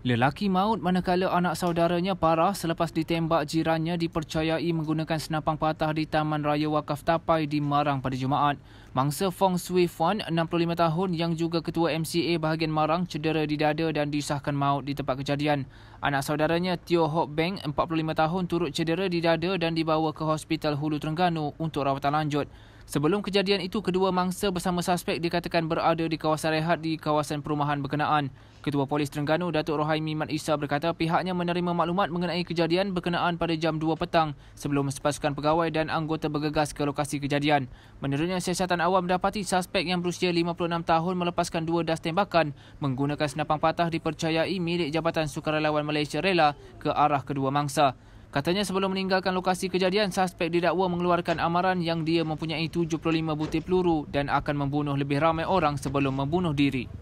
Lelaki maut manakala anak saudaranya parah selepas ditembak jirannya dipercayai menggunakan senapang patah di Taman Raya Wakaf Tapai di Marang pada Jumaat. Mangsa Fong Sui Fuan, 65 tahun yang juga ketua MCA bahagian Marang cedera di dada dan disahkan maut di tempat kejadian. Anak saudaranya Tio Hock Beng, 45 tahun turut cedera di dada dan dibawa ke Hospital Hulu Terengganu untuk rawatan lanjut. Sebelum kejadian itu, kedua mangsa bersama suspek dikatakan berada di kawasan rehat di kawasan perumahan berkenaan. Ketua Polis Terengganu, Datuk Rohaimi Mat Isa berkata pihaknya menerima maklumat mengenai kejadian berkenaan pada jam 2 petang sebelum sepasukan pegawai dan anggota bergegas ke lokasi kejadian. Menurutnya, siasatan awam mendapati suspek yang berusia 56 tahun melepaskan dua das tembakan menggunakan senapang patah dipercayai milik Jabatan Sukarelawan Malaysia Rela ke arah kedua mangsa. Katanya sebelum meninggalkan lokasi kejadian, suspek didakwa mengeluarkan amaran yang dia mempunyai 75 butir peluru dan akan membunuh lebih ramai orang sebelum membunuh diri.